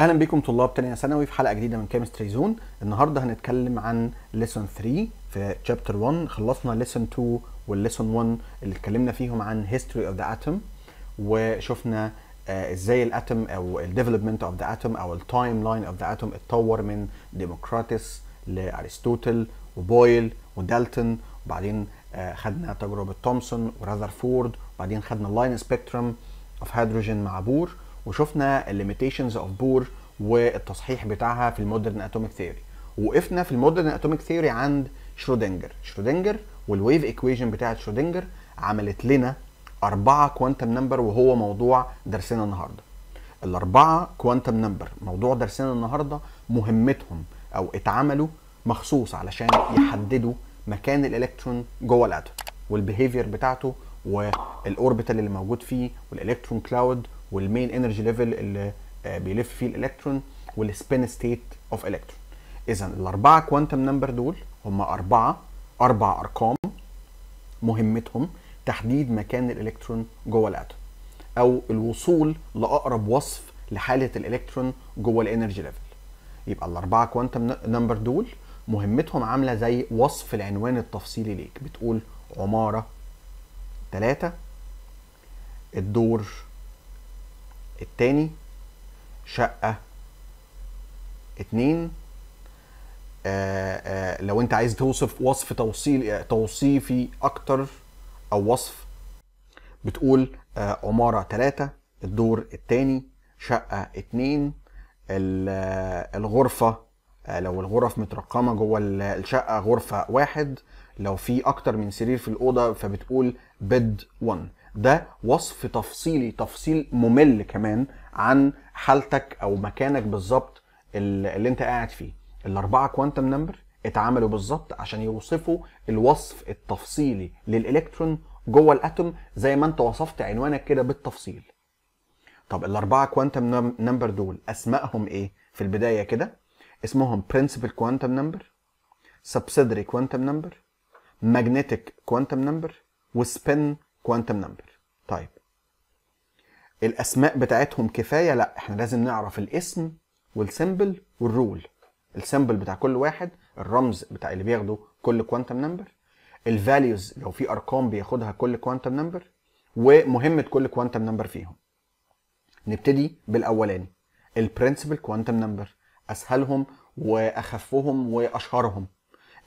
اهلا بكم طلاب تانية ثانوي في حلقه جديده من كيمستري زون النهارده هنتكلم عن ليسون 3 في تشابتر 1 خلصنا ليسون 2 والليسون 1 اللي اتكلمنا فيهم عن هيستوري اوف ذا اتوم وشفنا آه، ازاي الاتوم او الديفلوبمنت اوف ذا اتوم او التايم لاين اوف ذا اتوم اتطور من ديموكراتس لارسطوطل وبويل ودالتون آه، وبعدين خدنا تجربه تومسون وراذرفورد وبعدين خدنا اللاين سبيكترم اوف هيدروجين مع بور وشفنا الليميتيشنز اوف بور والتصحيح بتاعها في المودرن اتوميك ثيوري وقفنا في المودرن اتوميك ثيوري عند شرودنجر شرودنجر والويف ايكويشن بتاعه شرودنجر عملت لنا أربعة كوانتم نمبر وهو موضوع درسنا النهارده الأربعة كوانتم نمبر موضوع درسنا النهارده مهمتهم أو اتعملوا مخصوص علشان يحددوا مكان الإلكترون جوه الأتوم والبيهيفير بتاعته والأوربيتال اللي موجود فيه والإلكترون كلاود والمين انرجي ليفل اللي آه، بيلف فيه الالكترون والسبين ستيت اوف الكترون اذا الاربعه كوانتم نمبر دول هم اربعه اربع ارقام مهمتهم تحديد مكان الالكترون جوه الاتوم او الوصول لاقرب وصف لحاله الالكترون جوه الانرجي ليفل يبقى الاربعه كوانتم نمبر دول مهمتهم عامله زي وصف العنوان التفصيلي ليك بتقول عماره 3 الدور التاني شقة اتنين آآ آه، آآ آه، لو انت عايز توصف وصف توصيل آه، توصيفي اكتر او وصف بتقول عمارة تلاتة الدور التاني شقة اتنين الغرفة لو الغرف مترقمة جوه الشقة غرفة واحد لو في اكتر من سرير في الاوضة فبتقول بيد 1 ده وصف تفصيلي تفصيل ممل كمان عن حالتك او مكانك بالظبط اللي انت قاعد فيه الاربعه كوانتم نمبر اتعملوا بالظبط عشان يوصفوا الوصف التفصيلي للالكترون جوه الاتوم زي ما انت وصفت عنوانك كده بالتفصيل طب الاربعه كوانتم نمبر دول اسمائهم ايه في البدايه كده اسمهم برنسبل كوانتم نمبر سبسيدري كوانتم نمبر ماجنتيك كوانتم نمبر وسبين كوانتم نمبر طيب الاسماء بتاعتهم كفايه لا احنا لازم نعرف الاسم والسيمبل والرول السيمبل بتاع كل واحد الرمز بتاع اللي بياخده كل كوانتم نمبر الفاليوز لو في ارقام بياخدها كل كوانتم نمبر ومهمه كل كوانتم نمبر فيهم نبتدي بالاولاني البرنسبل كوانتم نمبر اسهلهم واخفهم واشهرهم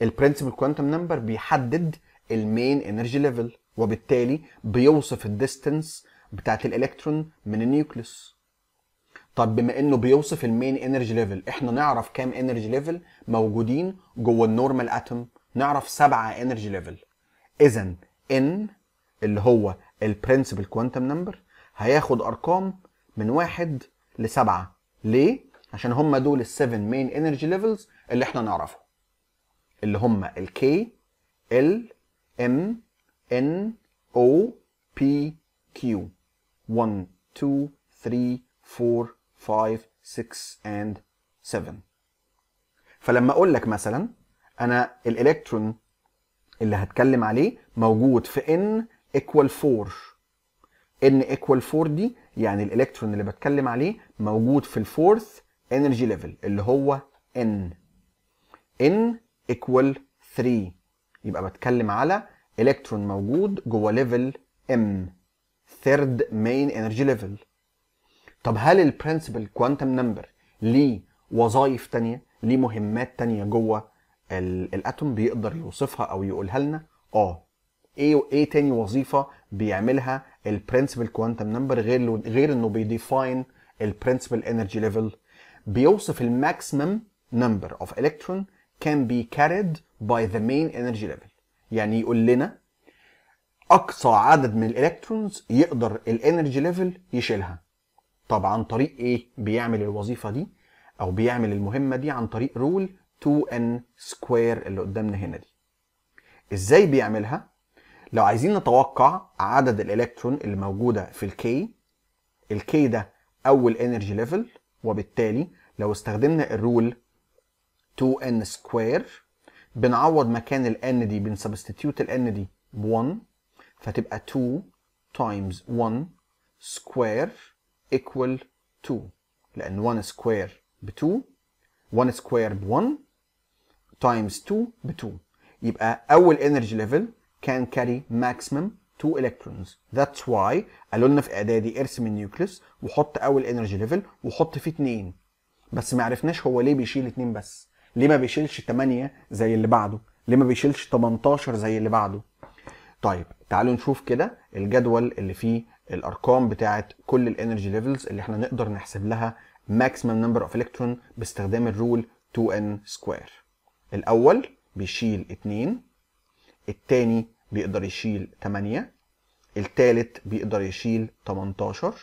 البرنسبل كوانتم نمبر بيحدد المين انرجي ليفل وبالتالي بيوصف الديستنس بتاعت الالكترون من النيوكليوس طب بما انه بيوصف المين انرجي ليفل احنا نعرف كام انرجي ليفل موجودين جوه النورمال اتوم نعرف سبعة انرجي ليفل اذا ان اللي هو البرنسبل كوانتم نمبر هياخد ارقام من واحد لسبعة ليه؟ عشان هم دول السفن مين انرجي ليفلز اللي احنا نعرفهم اللي هم الكي ال ام N O P Q 1 2 3 4 5 6 and 7 فلما اقول لك مثلا انا الالكترون اللي هتكلم عليه موجود في N equal 4 N equal 4 دي يعني الالكترون اللي بتكلم عليه موجود في الفورث انرجي ليفل اللي هو N N equal 3 يبقى بتكلم على الكترون موجود جوه ليفل ام ثيرد مين انرجي ليفل طب هل البرنسبل كوانتم نمبر ليه وظائف تانية ليه مهمات تانية جوه الاتوم بيقدر يوصفها او يقولها لنا اه ايه ايه تاني وظيفه بيعملها البرنسبل كوانتم نمبر غير غير انه بيديفاين البرنسبل انرجي ليفل بيوصف الماكسيمم نمبر اوف الكترون كان بي كاريد باي ذا مين انرجي ليفل يعني يقول لنا اقصى عدد من الالكترونز يقدر الانرجي ليفل يشيلها طب عن طريق ايه بيعمل الوظيفه دي او بيعمل المهمه دي عن طريق رول 2n سكوير اللي قدامنا هنا دي ازاي بيعملها لو عايزين نتوقع عدد الالكترون اللي موجوده في الكي الكي ده اول انرجي ليفل وبالتالي لو استخدمنا الرول 2n سكوير بنعوض مكان ال n دي substitute ال n دي ب 1 فتبقى 2 تايمز 1 سكوير equal 2 لان 1 سكوير ب 2 1 سكوير ب 1 تايمز 2 ب 2 يبقى اول energy level can carry maximum 2 electrons that's why قالوا لنا في اعدادي ارسم النيوكليس وحط اول energy level وحط فيه 2 بس ما عرفناش هو ليه بيشيل 2 بس ليه ما بيشيلش 8 زي اللي بعده ليه ما بيشيلش 18 زي اللي بعده طيب تعالوا نشوف كده الجدول اللي فيه الارقام بتاعه كل الانرجي ليفلز اللي احنا نقدر نحسب لها ماكسيمم نمبر اوف الكترون باستخدام الرول 2n سكوير الاول بيشيل 2 الثاني بيقدر يشيل 8 الثالث بيقدر يشيل 18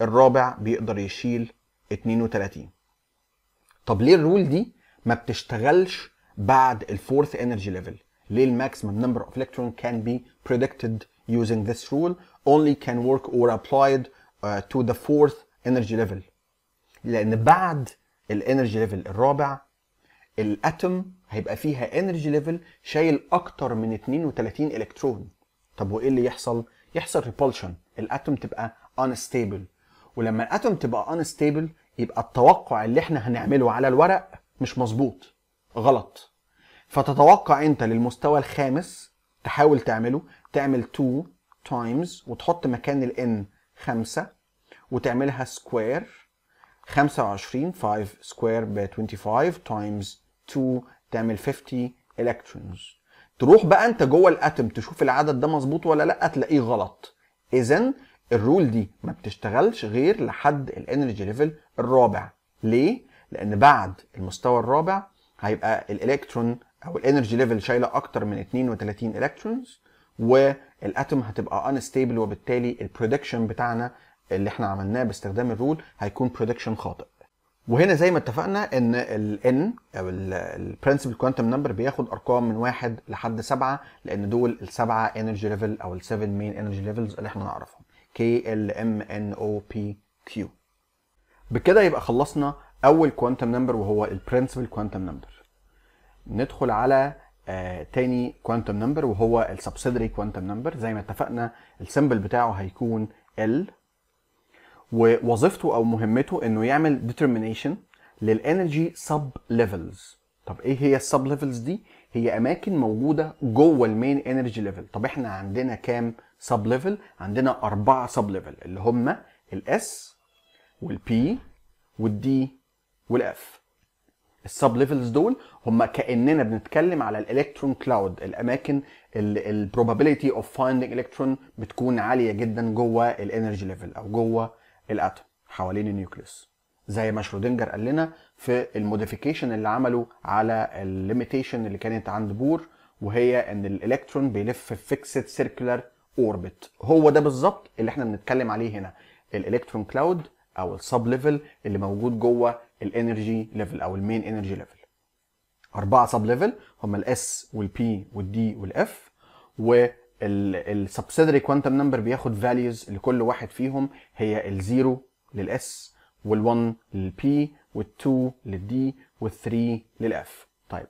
الرابع بيقدر يشيل 32 طب ليه الرول دي ما بتشتغلش بعد الفورث energy level ليه maximum number of electron can be predicted using this rule only can work or applied تو uh, to the fourth energy level لان بعد الانرجي ليفل الرابع الاتوم هيبقى فيها انرجي ليفل شايل اكتر من 32 الكترون طب وايه اللي يحصل يحصل ريبولشن الاتوم تبقى انستيبل ولما الاتوم تبقى انستيبل يبقى التوقع اللي احنا هنعمله على الورق مش مظبوط غلط فتتوقع انت للمستوى الخامس تحاول تعمله تعمل 2 تايمز وتحط مكان n 5 وتعملها سكوير 25 5 سكوير ب 25 تايمز 2 تعمل 50 الكترونز تروح بقى انت جوه الاتم تشوف العدد ده مظبوط ولا لا تلاقيه غلط اذا الرول دي ما بتشتغلش غير لحد الانرجي ليفل الرابع ليه لان بعد المستوى الرابع هيبقى الالكترون او الانرجي ليفل شايله اكتر من 32 الكترونز والاتوم هتبقى انستيبل وبالتالي البريدكشن بتاعنا اللي احنا عملناه باستخدام الرول هيكون بريدكشن خاطئ وهنا زي ما اتفقنا ان ال n او البرنسبل كوانتم نمبر بياخد ارقام من واحد لحد سبعه لان دول السبعه انرجي ليفل او 7 مين انرجي ليفلز اللي احنا نعرفهم K L M N O P Q بكده يبقى خلصنا اول كوانتم نمبر وهو البرنسبل كوانتم نمبر ندخل على آه تاني كوانتم نمبر وهو السبسيدري كوانتم نمبر زي ما اتفقنا السمبل بتاعه هيكون ال ووظيفته او مهمته انه يعمل ديترمينيشن للانرجي سب ليفلز طب ايه هي السب ليفلز دي هي اماكن موجوده جوه المين انرجي ليفل طب احنا عندنا كام سب ليفل عندنا اربعه سب ليفل اللي هم الاس والبي والدي والاف السب ليفلز دول هم كاننا بنتكلم على الالكترون كلاود الاماكن البروبابيلتي اوف فايندينج الكترون بتكون عاليه جدا جوه الانرجي ليفل او جوه الاتوم حوالين النيوكليوس زي ما شرودنجر قال لنا في الموديفيكيشن اللي عمله على الليميتيشن اللي كانت عند بور وهي ان الالكترون بيلف في فيكسد سيركولار اوربت هو ده بالظبط اللي احنا بنتكلم عليه هنا الالكترون كلاود او السب ليفل اللي موجود جوه الانرجي ليفل او المين انرجي ليفل اربعه سب ليفل هما الاس والبي والدي والاف والسبسيدري كوانتم نمبر بياخد فاليوز لكل واحد فيهم هي الزيرو للاس وال1 للبي وال2 للدي وال3 للاف طيب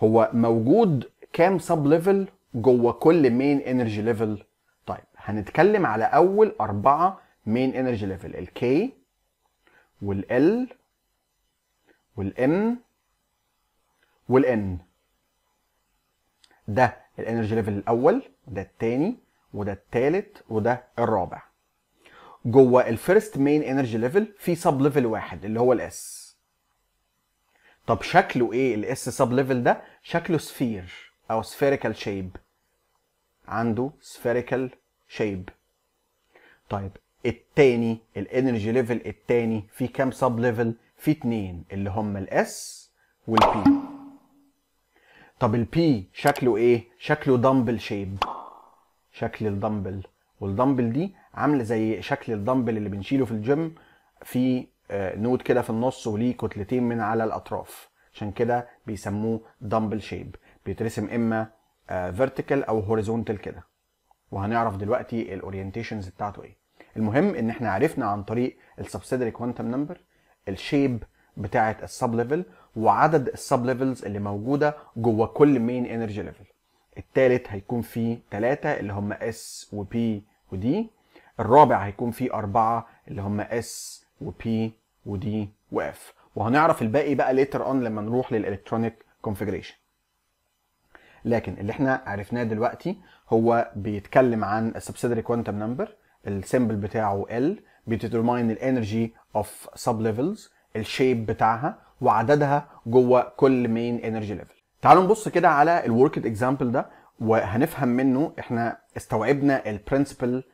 هو موجود كام سب ليفل جوه كل مين انرجي ليفل طيب هنتكلم على اول اربعه مين انرجي ليفل الكي والال والام والان ده الانرجي ليفل الاول ده الثاني وده الثالث وده الرابع جوه الفيرست مين انرجي ليفل في سب ليفل واحد اللي هو الاس طب شكله ايه الاس سب ليفل ده شكله سفير او سفيريكال شيب عنده سفيريكال شيب طيب التاني الانرجي ليفل التاني في كام سب ليفل في اتنين اللي هم الاس والبي طب البي شكله ايه شكله دمبل شيب شكل الدمبل والدمبل دي عامله زي شكل الدمبل اللي بنشيله في الجيم في آه، نود كده في النص وليه كتلتين من على الاطراف عشان كده بيسموه دمبل شيب بيترسم اما فيرتيكال آه، او هوريزونتال كده وهنعرف دلوقتي الاورينتيشنز بتاعته ايه المهم ان احنا عرفنا عن طريق السبسيدري كوانتم نمبر الشيب بتاعه السب ليفل وعدد السب ليفلز اللي موجوده جوه كل مين انرجي ليفل الثالث هيكون فيه ثلاثة اللي هم اس وبي ودي الرابع هيكون فيه أربعة اللي هم اس وبي ودي واف وهنعرف الباقي بقى ليتر اون لما نروح للالكترونيك كونفيجريشن لكن اللي احنا عرفناه دلوقتي هو بيتكلم عن السبسيدري كوانتم نمبر السيمبل بتاعه ال بتدرماين الانرجي اوف سب ليفلز الشيب بتاعها وعددها جوه كل مين انرجي ليفل تعالوا نبص كده على الوركد اكزامبل ده وهنفهم منه احنا استوعبنا البرنسبل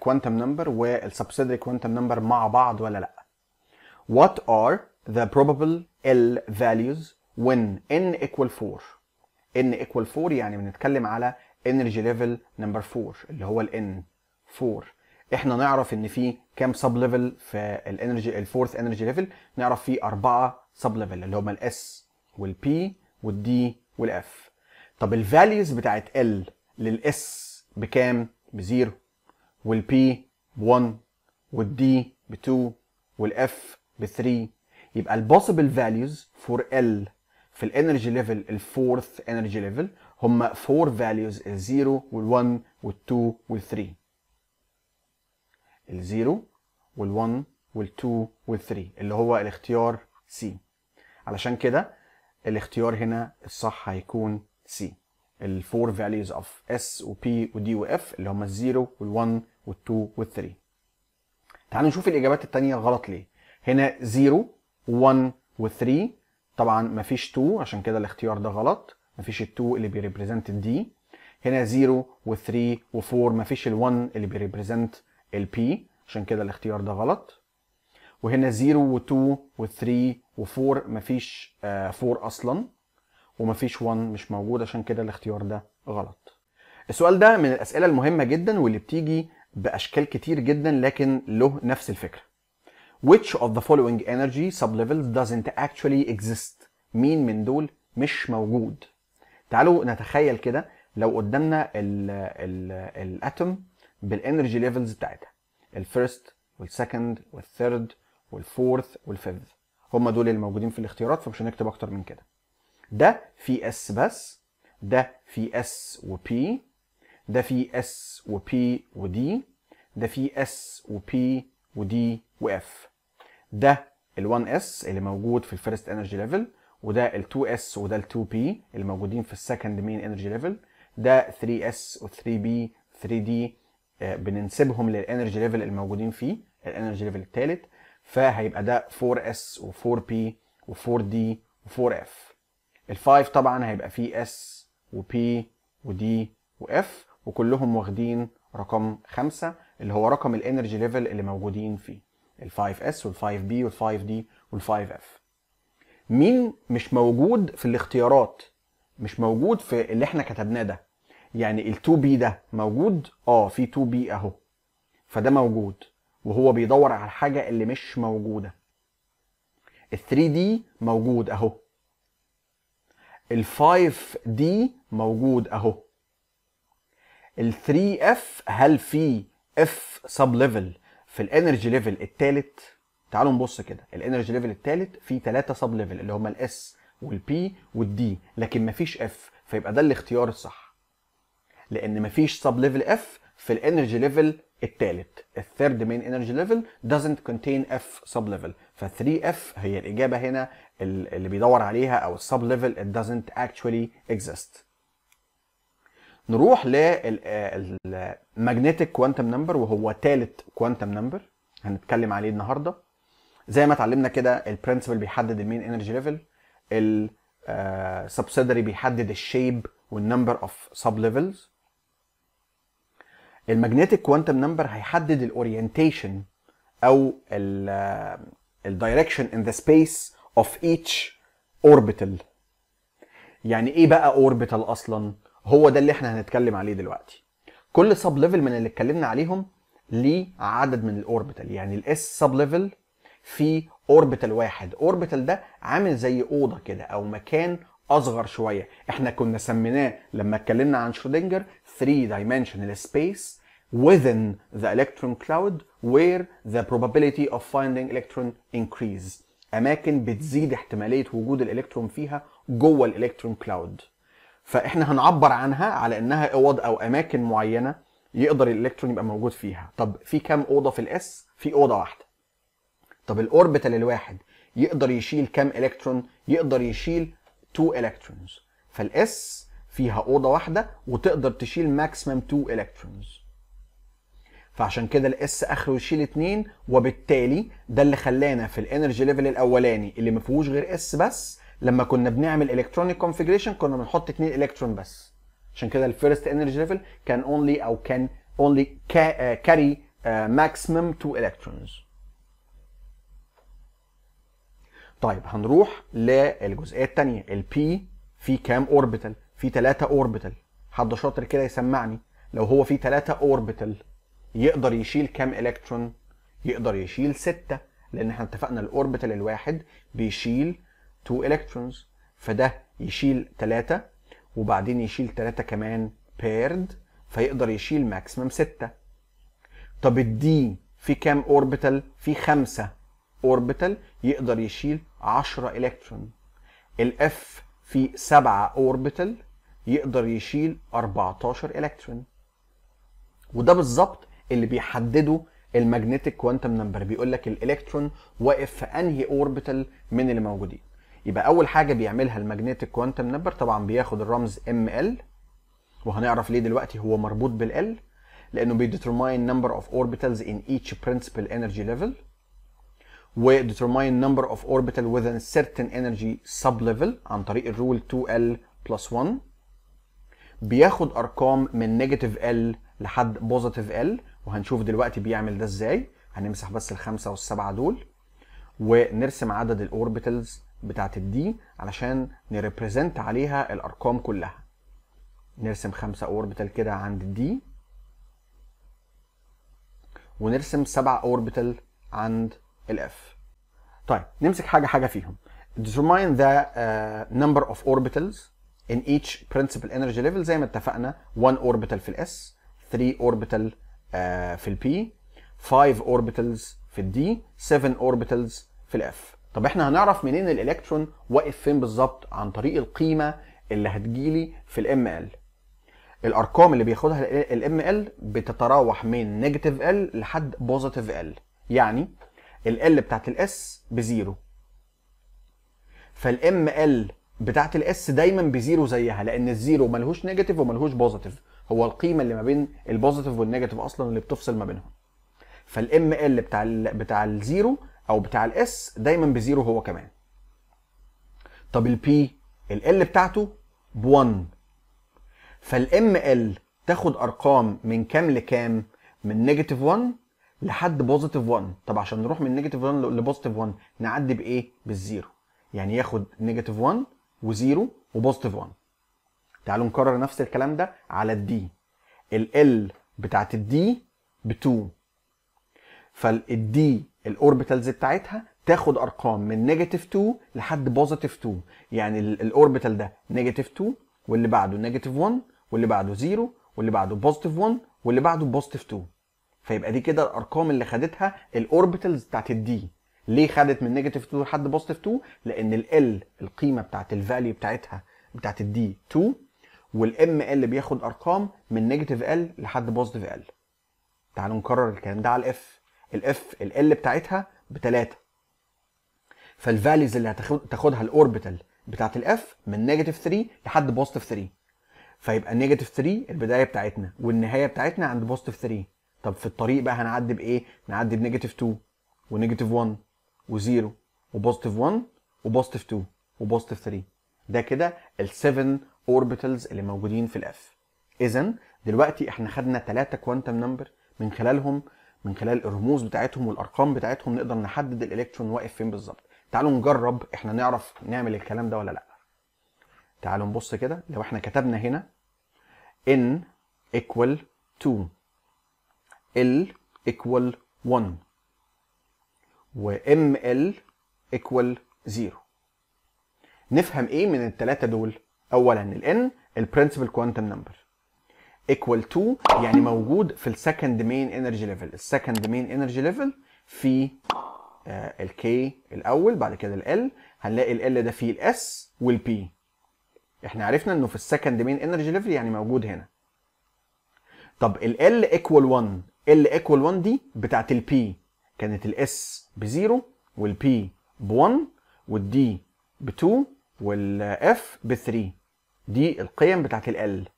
كوانتم نمبر والسبسيدري كوانتم نمبر مع بعض ولا لا what are the probable L values when n equal 4 n equal 4 يعني بنتكلم على energy level number 4 اللي هو ال n 4 احنا نعرف ان في كام سب ليفل في الانرجي الفورث انرجي ليفل نعرف في اربعه سب ليفل اللي هما الاس والبي والدي والاف طب الفاليوز بتاعت ال للاس بكام بزيرو والبي ب1 والدي ب2 والاف ب3 يبقى البوسيبل فاليوز فور ال في الانرجي ليفل الفورث انرجي ليفل هم 4 فاليوز ال0 وال1 وال2 وال3 الزيرو وال1 وال2 وال3 اللي هو الاختيار سي علشان كده الاختيار هنا الصح هيكون سي S و P و D و F اللي هم الزيرو وال1 وال2 وال3 تعالوا نشوف الاجابات التانية غلط ليه هنا 0 1 و3 طبعا مفيش 2 عشان كده الاختيار ده غلط مفيش ال2 اللي بيريبريزنت الدي هنا 0 و3 و4 مفيش ال1 اللي بيريبريزنت ال P عشان كده الاختيار ده غلط وهنا 0 و2 و3 و4 مفيش 4 آه، اصلا ومفيش 1 مش موجود عشان كده الاختيار ده غلط السؤال ده من الاسئله المهمه جدا واللي بتيجي باشكال كتير جدا لكن له نفس الفكره which of the following energy sublevels doesn't actually exist مين من دول مش موجود تعالوا نتخيل كده لو قدامنا الاتوم بالانرجي ليفلز بتاعتها الفيرست والسكند والثيرد والفورث والفيفث هم دول اللي موجودين في الاختيارات فمش هنكتب اكتر من كده ده في اس بس ده في اس وبي ده في اس وبي ودي ده في اس وبي ودي واف ده ال1 اس اللي موجود في الفيرست انرجي ليفل وده ال2 اس وده ال2 بي اللي موجودين في السكند مين انرجي ليفل ده 3 اس و3 بي 3 دي آه، بننسبهم للانرجي ليفل الموجودين فيه الانرجي ليفل الثالث فهيبقى ده 4s و4p و4d و4f ال5 طبعا هيبقى فيه s وp و وf وكلهم واخدين رقم 5 اللي هو رقم الانرجي ليفل اللي موجودين فيه ال5s وال5b وال5d وال5f مين مش موجود في الاختيارات مش موجود في اللي احنا كتبناه ده يعني ال 2 بي ده موجود اه في 2 بي اهو فده موجود وهو بيدور على الحاجه اللي مش موجوده ال 3 دي موجود اهو ال 5 دي موجود اهو ال 3 اف هل في اف سب ليفل في الانرجي ليفل التالت تعالوا نبص كده الانرجي ليفل التالت في ثلاثه سب ليفل اللي هما الاس والبي والدي لكن مفيش اف فيبقى ده الاختيار الصح لان مفيش سب ليفل اف في الانرجي ليفل الثالث الثيرد مين انرجي ليفل doesn't contain اف سب ليفل ف 3 اف هي الاجابه هنا اللي بيدور عليها او السب ليفل it doesn't actually exist نروح للماجنتيك كوانتم نمبر وهو ثالث كوانتم نمبر هنتكلم عليه النهارده زي ما اتعلمنا كده البرنسبل بيحدد المين انرجي ليفل السبسيدري بيحدد الشيب والنمبر اوف سب ليفلز المagnetic كوانتم نمبر هيحدد الاورينتيشن او الدايركشن ان ذا سبيس اوف ايتش اوربيتال يعني ايه بقى اوربيتال اصلا هو ده اللي احنا هنتكلم عليه دلوقتي كل سب ليفل من اللي اتكلمنا عليهم ليه عدد من الاوربيتال يعني الاس سب ليفل في اوربيتال واحد اوربيتال ده عامل زي اوضه كده او مكان اصغر شويه احنا كنا سميناه لما اتكلمنا عن شرودنجر 3 dimensional space within the electron cloud where the probability of finding electron increase اماكن بتزيد احتماليه وجود الالكترون فيها جوه الالكترون كلاود فاحنا هنعبر عنها على انها اوض او اماكن معينه يقدر الالكترون يبقى موجود فيها طب في كام اوضه في الاس في اوضه واحده طب الاوربيتال الواحد يقدر يشيل كام الكترون يقدر يشيل 2 الكترونز فالاس فيها اوضه واحده وتقدر تشيل ماكسيمم 2 الكترونز فعشان كده الاس اخره يشيل 2 وبالتالي ده اللي خلانا في الانرجي ليفل الاولاني اللي ما فيهوش غير اس بس لما كنا بنعمل الكترونيك كونفيجريشن كنا بنحط 2 الكترون بس عشان كده الفيرست انرجي ليفل كان اونلي او كان اونلي كاري ماكسيمم 2 الكترونز طيب هنروح للجزئيه الثانيه البي في كام اوربيتال في ثلاثه اوربيتال حد شاطر كده يسمعني لو هو في ثلاثه اوربيتال يقدر يشيل كام الكترون يقدر يشيل ستة لان احنا اتفقنا الاوربيتال الواحد بيشيل 2 الكترونز فده يشيل 3 وبعدين يشيل 3 كمان بيرد فيقدر يشيل ماكسيمم 6 طب الدي في كام اوربيتال في خمسة اوربيتال يقدر يشيل 10 الكترون الاف في 7 اوربيتال يقدر يشيل 14 الكترون وده بالظبط اللي بيحدده الماجنتيك كوانتم نمبر بيقول لك الالكترون واقف في انهي اوربيتال من اللي موجودين يبقى اول حاجه بيعملها الماجنتيك كوانتم نمبر طبعا بياخد الرمز ام ال وهنعرف ليه دلوقتي هو مربوط بالال لانه بيديترماين نمبر اوف اوربيتالز ان ايتش برنسبل انرجي ليفل و نمبر اوف of orbital within certain energy ليفل عن طريق الرول 2L plus 1 بياخد ارقام من نيجاتيف L لحد بوزيتيف L وهنشوف دلوقتي بيعمل ده ازاي هنمسح بس الخمسه والسبعه دول ونرسم عدد الاوربيتالز بتاعت الدي علشان نريبريزنت عليها الارقام كلها نرسم خمسه اوربيتال كده عند الدي ونرسم سبعه اوربيتال عند الاف طيب نمسك حاجه حاجه فيهم determine the uh, number of orbitals in each principal energy level زي ما اتفقنا 1 orbital في الاس 3 orbital uh, في البي 5 orbitals في الدي 7 orbitals في الاف طب احنا هنعرف منين الالكترون واقف فين بالظبط عن طريق القيمه اللي هتجيلي في الام ال الارقام اللي بياخدها الام ال بتتراوح من نيجاتيف ال لحد بوزيتيف ال يعني ال بتاعت الاس بزيرو فالام ال بتاعت الاس دايما بزيرو زيها لان الزيرو ملهوش نيجاتيف وملهوش بوزيتيف هو القيمه اللي ما بين البوزيتيف والنيجاتيف اصلا اللي بتفصل ما بينهم فالام ال بتاع ال بتاع الزيرو او بتاع الاس دايما بزيرو هو كمان طب البي ال بتاعته ب1 فالام ال تاخد ارقام من كام لكام من نيجاتيف 1 لحد بوزيتيف 1 طب عشان نروح من نيجاتيف 1 لبوزيتيف 1 نعدي بايه بالزيرو يعني ياخد نيجاتيف 1 وزيرو وبوزيتيف 1 تعالوا نكرر نفس الكلام ده على الدي ال بتاعت الدي ب 2 فالدي الاوربيتالز بتاعتها تاخد ارقام من نيجاتيف 2 لحد بوزيتيف 2 يعني الاوربيتال ده نيجاتيف 2 واللي بعده نيجاتيف 1 واللي بعده 0 واللي بعده بوزيتيف 1 واللي بعده بوزيتيف 2 فيبقى دي كده الارقام اللي خدتها الاوربيتالز بتاعت الدي ليه خدت من نيجاتيف 2 لحد بوزيتيف 2 لان ال القيمه بتاعت الفاليو بتاعتها بتاعت الدي 2 والام ال بياخد ارقام من نيجاتيف ال لحد بوزيتيف ال تعالوا نكرر الكلام ده على الاف الاف ال بتاعتها بتلاته فالفاليوز اللي هتاخدها الاوربيتال بتاعت الاف من نيجاتيف 3 لحد بوزيتيف 3 فيبقى نيجاتيف 3 البدايه بتاعتنا والنهايه بتاعتنا عند بوزيتيف 3 طب في الطريق بقى هنعدي بايه نعدي بنيجاتيف 2 ونيجاتيف 1 و0 وبوزيتيف 1 وبوزيتيف 2 وبوزيتيف 3 ده كده ال7 اوربيتالز اللي موجودين في الاف اذا دلوقتي احنا خدنا 3 كوانتم نمبر من خلالهم من خلال الرموز بتاعتهم والارقام بتاعتهم نقدر نحدد الالكترون واقف فين بالظبط تعالوا نجرب احنا نعرف نعمل الكلام ده ولا لا تعالوا نبص كده لو احنا كتبنا هنا n equal 2 L equal 1 و ML equal 0 نفهم ايه من التلاتة دول؟ اولا ال N البرنسبل كوانتم نمبر equal to يعني موجود في second main energy level ال second main energy level في آه، k الاول بعد كده ال L هنلاقي ال L ده فيه ال S وال P احنا عرفنا انه في second main energy level يعني موجود هنا طب ال L equal 1 ال ايكوال 1 دي بتاعت البي كانت الاس ب0 والبي ب1 والدي ب2 والاف ب3 دي القيم بتاعت ال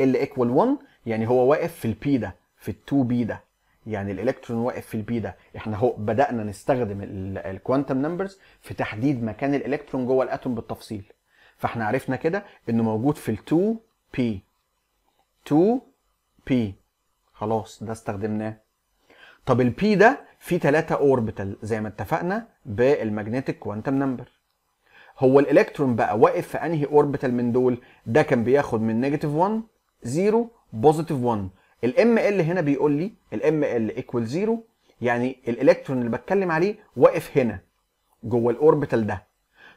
ال ايكوال 1 يعني هو واقف في البي ده في ال2 بي ده يعني الالكترون واقف في البي ده احنا اهو بدانا نستخدم الكوانتم نمبرز في تحديد مكان الالكترون جوه الاتوم بالتفصيل فاحنا عرفنا كده انه موجود في ال2 بي 2 بي خلاص ده استخدمناه طب البي ده فيه ثلاثة اوربيتال زي ما اتفقنا بالماجنتيك كوانتم نمبر هو الالكترون بقى واقف في انهي اوربيتال من دول ده كان بياخد من نيجاتيف 1 0 بوزيتيف 1 الام ال هنا بيقول لي الام ال ايكوال 0 يعني الالكترون اللي بتكلم عليه واقف هنا جوه الاوربيتال ده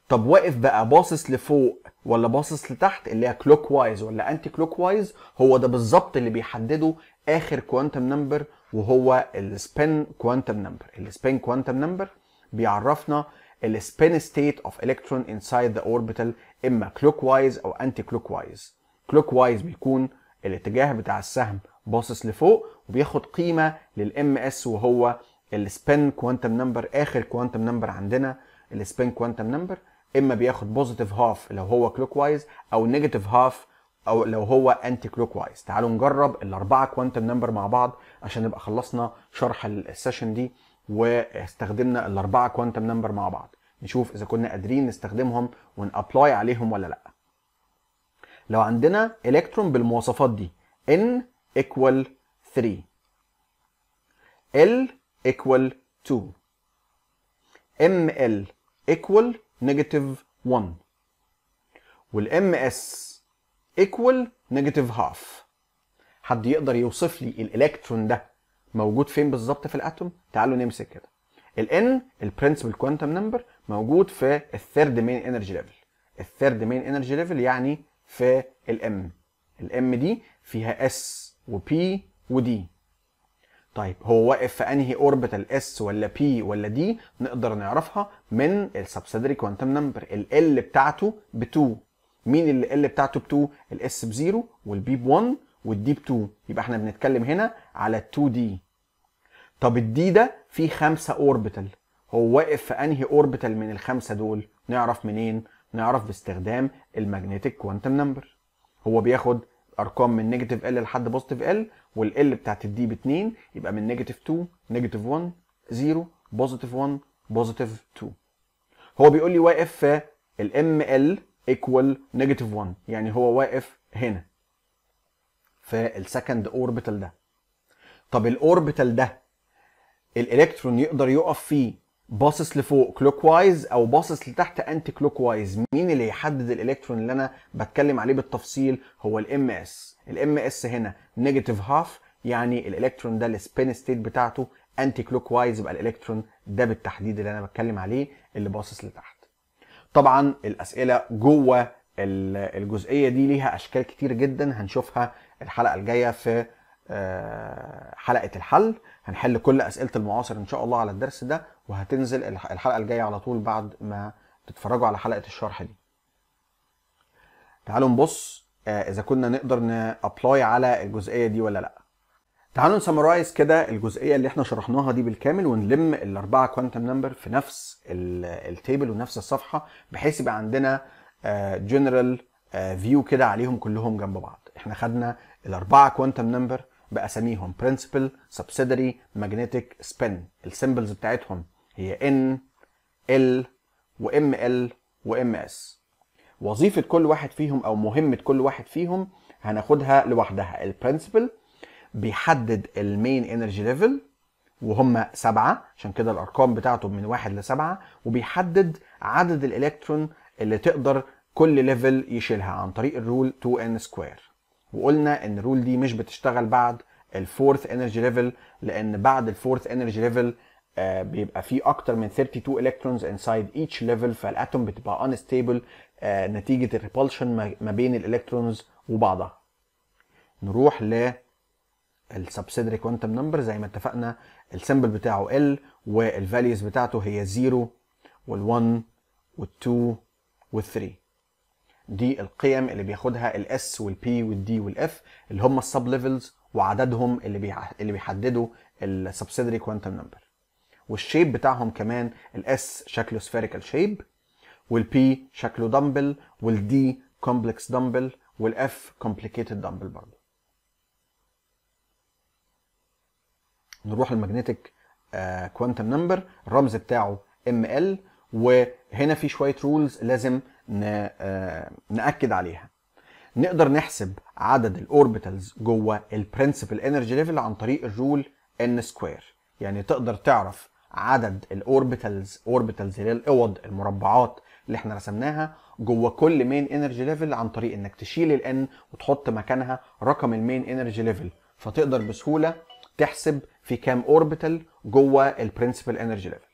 طب واقف بقى باصص لفوق ولا باصص لتحت اللي هي كلوك وايز ولا انتي كلوك وايز هو ده بالظبط اللي بيحدده اخر كوانتم نمبر وهو السبين كوانتم نمبر السبين كوانتم نمبر بيعرفنا السبين ستيت اوف الكترون انسايد ذا اوربيتال اما كلوك وايز او انتي كلوك وايز كلوك وايز بيكون الاتجاه بتاع السهم باصص لفوق وبياخد قيمه للام اس وهو السبين كوانتم نمبر اخر كوانتم نمبر عندنا السبين كوانتم نمبر اما بياخد بوزيتيف هاف لو هو كلوك وايز او نيجاتيف هاف او لو هو انتي كلوك وايز تعالوا نجرب الاربعه كوانتم نمبر مع بعض عشان نبقى خلصنا شرح السيشن دي واستخدمنا الاربعه كوانتم نمبر مع بعض نشوف اذا كنا قادرين نستخدمهم ونابلاي عليهم ولا لا لو عندنا الكترون بالمواصفات دي n equal 3 l equal 2 ml equal نيجاتيف 1 والام اس ايكوال نيجاتيف هاف حد يقدر يوصف لي الالكترون ده موجود فين بالظبط في الاتوم تعالوا نمسك كده الان البرنسبل كوانتم نمبر موجود في الثيرد مين انرجي ليفل الثيرد مين انرجي ليفل يعني في الام الام دي فيها اس وبي ودي طيب هو واقف في انهي اوربيتال اس ولا بي ولا دي نقدر نعرفها من السبسيدري كوانتم نمبر ال بتاعته ب 2 مين اللي ال بتاعته ب 2 الاس ب 0 والبي ب 1 والدي ب 2 يبقى احنا بنتكلم هنا على 2 دي طب الدي ده فيه خمسه اوربيتال هو واقف في انهي اوربيتال من الخمسه دول نعرف منين نعرف باستخدام الماجنتيك كوانتم نمبر هو بياخد ارقام من نيجاتيف ال لحد بوزيتيف ال وال L بتاعت الدي ب 2 يبقى من نيجاتيف 2 نيجاتيف 1 0 بوزيتيف 1 بوزيتيف 2 هو بيقول لي واقف في الام ال ايكوال نيجاتيف 1 يعني هو واقف هنا في السكند اوربيتال ده طب الاوربيتال ده الالكترون يقدر يقف فيه باصص لفوق كلوك وايز او باصص لتحت انتي كلوك وايز مين اللي هيحدد الالكترون اللي انا بتكلم عليه بالتفصيل هو الام اس الام اس هنا نيجاتيف هاف يعني الالكترون ده السبين ستيت بتاعته انتي كلوك وايز يبقى الالكترون ده بالتحديد اللي انا بتكلم عليه اللي باصص لتحت طبعا الاسئله جوه الجزئيه دي ليها اشكال كتير جدا هنشوفها الحلقه الجايه في آه، حلقه الحل هنحل كل اسئله المعاصر ان شاء الله على الدرس ده وهتنزل الحلقه الجايه على طول بعد ما تتفرجوا على حلقه الشرح دي تعالوا نبص آه، اذا كنا نقدر نابلاي على الجزئيه دي ولا لا تعالوا نسمرايز كده الجزئيه اللي احنا شرحناها دي بالكامل ونلم الاربعه كوانتم نمبر في نفس التيبل ونفس الصفحه بحيث يبقى عندنا جنرال آه، فيو كده عليهم كلهم جنب بعض احنا خدنا الاربعه كوانتم نمبر باساميهم برنسبل سبسيدري ماجنتيك سبين السيمبلز بتاعتهم هي ان ال وام ال وام اس وظيفه كل واحد فيهم او مهمه كل واحد فيهم هناخدها لوحدها البرنسبل بيحدد المين انرجي ليفل وهم سبعة عشان كده الأرقام بتاعته من واحد لسبعة وبيحدد عدد الإلكترون اللي تقدر كل ليفل يشيلها عن طريق الرول 2n سكوير وقلنا ان الرول دي مش بتشتغل بعد الفورث انرجي ليفل لان بعد الفورث انرجي ليفل بيبقى فيه اكتر من 32 الكترونز انسايد ايتش ليفل فالاتوم بتبقى انستابل آه، نتيجه الريبولشن ما بين الالكترونز وبعضها نروح ل السبسيدري كوانتم نمبر زي ما اتفقنا السمبل بتاعه ال والفاليوز بتاعته هي 0 وال1 وال2 وال3 دي القيم اللي بياخدها الاس والبي والدي والاف اللي هم السب ليفلز وعددهم اللي بيح... اللي بيحددوا السبسيدري كوانتم نمبر والشيب بتاعهم كمان الاس شكله سفيريكال شيب والبي شكله دمبل والدي كومبلكس دمبل والاف كومبليكيتد دمبل برضه نروح المagnetic كوانتم آه، نمبر الرمز بتاعه ام ال وهنا في شويه رولز لازم آه، ناكد عليها نقدر نحسب عدد الاوربيتالز جوه البرنسبل انرجي ليفل عن طريق الرول ان سكوير يعني تقدر تعرف عدد الاوربيتالز اوربيتالز اللي هي الاوض المربعات اللي احنا رسمناها جوه كل مين انرجي ليفل عن طريق انك تشيل الان وتحط مكانها رقم المين انرجي ليفل فتقدر بسهوله تحسب في كام اوربيتال جوه البرنسبل انرجي ليفل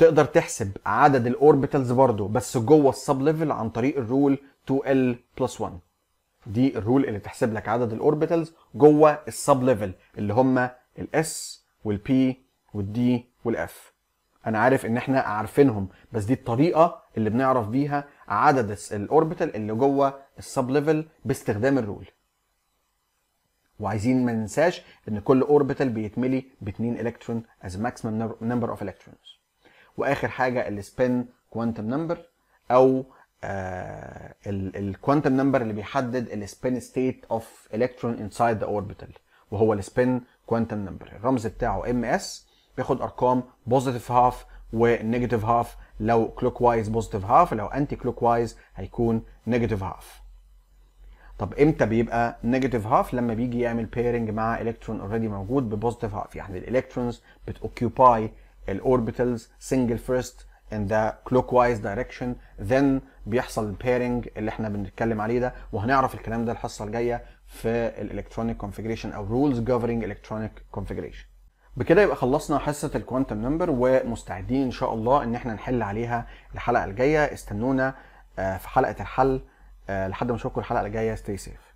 تقدر تحسب عدد الاوربيتالز برضه بس جوه السب ليفل عن طريق الرول 2L بلس 1 دي الرول اللي تحسب لك عدد الاوربيتالز جوه السب ليفل اللي هم الاس والبي والدي والاف انا عارف ان احنا عارفينهم بس دي الطريقه اللي بنعرف بيها عدد الاوربيتال اللي جوه السب ليفل باستخدام الرول وعايزين ما ننساش ان كل اوربيتال بيتملي ب 2 الكترون از ماكسيمم نمبر اوف الكترون واخر حاجه السبين كوانتم نمبر او آه، الكوانتم نمبر اللي بيحدد السبين ستيت اوف الكترون انسايد ذا اوربيتال وهو السبين كوانتم نمبر الرمز بتاعه ام اس بياخد ارقام بوزيتيف هاف ونيجاتيف هاف لو كلوك وايز بوزيتيف هاف لو انتي كلوك وايز هيكون نيجاتيف هاف طب امتى بيبقى نيجاتيف هاف لما بيجي يعمل بيرنج مع الكترون اوريدي موجود ببوزيتيف هاف يعني الالكترونز بتوكيوباي الاوربيتالز سنجل فيرست ذا كلوك وايز دايركشن ذن بيحصل البيرنج اللي احنا بنتكلم عليه ده وهنعرف الكلام ده الحصه الجايه في الالكترونيك كونفيجريشن او رولز جوفرنج الكترونيك كونفيجريشن بكده يبقى خلصنا حصه الكوانتم نمبر ومستعدين ان شاء الله ان احنا نحل عليها الحلقه الجايه استنونا آه، في حلقه الحل آه، لحد ما نشوفكم الحلقه الجايه ستي سيف